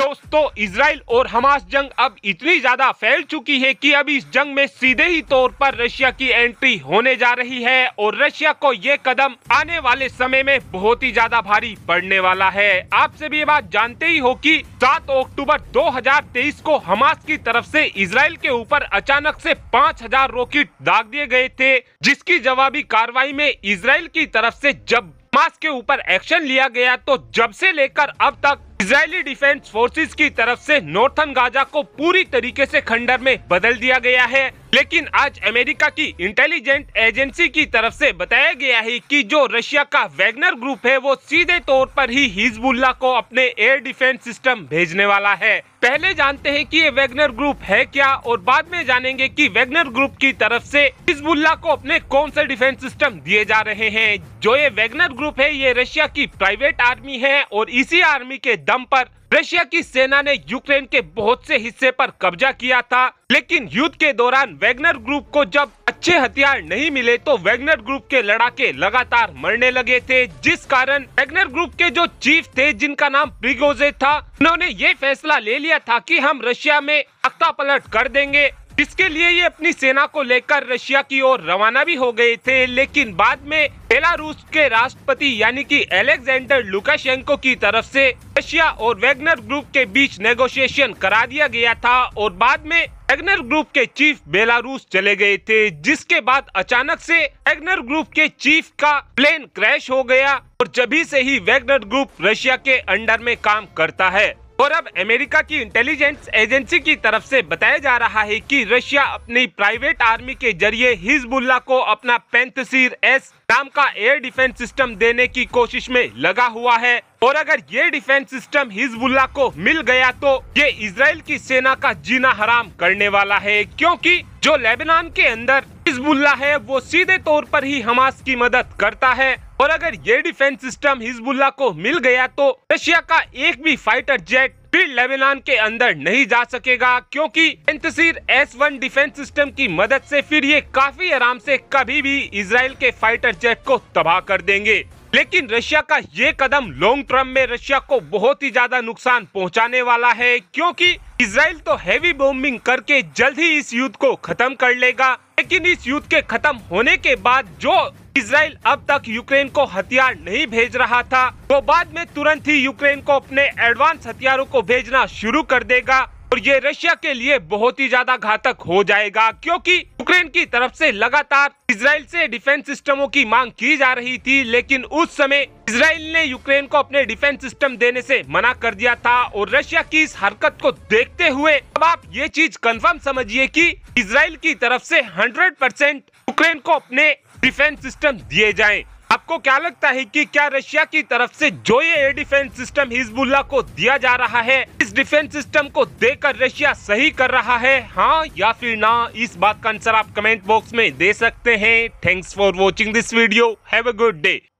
दोस्तों इसराइल और हमास जंग अब इतनी ज्यादा फैल चुकी है कि अब इस जंग में सीधे ही तौर पर रशिया की एंट्री होने जा रही है और रशिया को ये कदम आने वाले समय में बहुत ही ज्यादा भारी पड़ने वाला है आप सभी ये बात जानते ही हो कि 7 अक्टूबर 2023 को हमास की तरफ से इसराइल के ऊपर अचानक से 5000 रॉकेट दाग दिए गए थे जिसकी जवाबी कार्रवाई में इसराइल की तरफ ऐसी जब हमास के ऊपर एक्शन लिया गया तो जब से लेकर अब तक इसराइली डिफेंस फोर्सेस की तरफ से नॉर्थन गाजा को पूरी तरीके से खंडर में बदल दिया गया है लेकिन आज अमेरिका की इंटेलिजेंट एजेंसी की तरफ से बताया गया है कि जो रशिया का वैगनर ग्रुप है वो सीधे तौर पर ही हिजबुल्ला को अपने एयर डिफेंस सिस्टम भेजने वाला है पहले जानते हैं कि ये वैगनर ग्रुप है क्या और बाद में जानेंगे कि वैगनर ग्रुप की तरफ से हिजबुल्ला को अपने कौन से डिफेंस सिस्टम दिए जा रहे हैं जो ये वैगनर ग्रुप है ये रशिया की प्राइवेट आर्मी है और इसी आर्मी के दम पर रशिया की सेना ने यूक्रेन के बहुत से हिस्से पर कब्जा किया था लेकिन युद्ध के दौरान वैगनर ग्रुप को जब अच्छे हथियार नहीं मिले तो वैगनर ग्रुप के लड़ाके लगातार मरने लगे थे जिस कारण वैगनर ग्रुप के जो चीफ थे जिनका नाम प्रिगोजे था उन्होंने ये फैसला ले लिया था कि हम रशिया में अख्ता पलट कर देंगे जिसके लिए ये अपनी सेना को लेकर रशिया की ओर रवाना भी हो गए थे लेकिन बाद में बेलारूस के राष्ट्रपति यानी कि एलेक्जेंडर लुकाशेंको की तरफ से रशिया और वेगनर ग्रुप के बीच नेगोशिएशन करा दिया गया था और बाद में एग्नर ग्रुप के चीफ बेलारूस चले गए थे जिसके बाद अचानक से एग्नर ग्रुप के चीफ का प्लेन क्रैश हो गया और जब ही से ही वेगनर ग्रुप रशिया के अंडर में काम करता है और अब अमेरिका की इंटेलिजेंस एजेंसी की तरफ से बताया जा रहा है कि रशिया अपनी प्राइवेट आर्मी के जरिए हिजबुल्ला को अपना पेंथसीर एस नाम का एयर डिफेंस सिस्टम देने की कोशिश में लगा हुआ है और अगर ये डिफेंस सिस्टम हिजबुल्ला को मिल गया तो ये इसराइल की सेना का जीना हराम करने वाला है क्योंकि जो लेबनान के अंदर हिजबुल्ला है वो सीधे तौर पर ही हमास की मदद करता है और अगर ये डिफेंस सिस्टम हिजबुल्ला को मिल गया तो रशिया का एक भी फाइटर जेट फिर लेबनान के अंदर नहीं जा सकेगा क्योंकि इंतजीर एस वन डिफेंस सिस्टम की मदद से फिर ये काफी आराम से कभी भी इसराइल के फाइटर जेट को तबाह कर देंगे लेकिन रशिया का ये कदम लॉन्ग टर्म में रशिया को बहुत ही ज्यादा नुकसान पहुंचाने वाला है क्योंकि इसराइल तो हैवी बॉम्बिंग करके जल्द ही इस युद्ध को खत्म कर लेगा लेकिन इस युद्ध के खत्म होने के बाद जो इसराइल अब तक यूक्रेन को हथियार नहीं भेज रहा था वो तो बाद में तुरंत ही यूक्रेन को अपने एडवांस हथियारों को भेजना शुरू कर देगा और ये रशिया के लिए बहुत ही ज्यादा घातक हो जाएगा क्योंकि यूक्रेन की तरफ से लगातार इसराइल से डिफेंस सिस्टमों की मांग की जा रही थी लेकिन उस समय इसराइल ने यूक्रेन को अपने डिफेंस सिस्टम देने से मना कर दिया था और रशिया की इस हरकत को देखते हुए अब आप ये चीज कंफर्म समझिए कि इसराइल की तरफ से 100 परसेंट यूक्रेन को अपने डिफेंस सिस्टम दिए जाए आपको क्या लगता है कि क्या रशिया की तरफ से जो ये एयर डिफेंस सिस्टम हिजबुल्ला को दिया जा रहा है डिफेंस सिस्टम को देकर रशिया सही कर रहा है हाँ या फिर ना इस बात का आंसर आप कमेंट बॉक्स में दे सकते हैं thanks for watching this video have a good day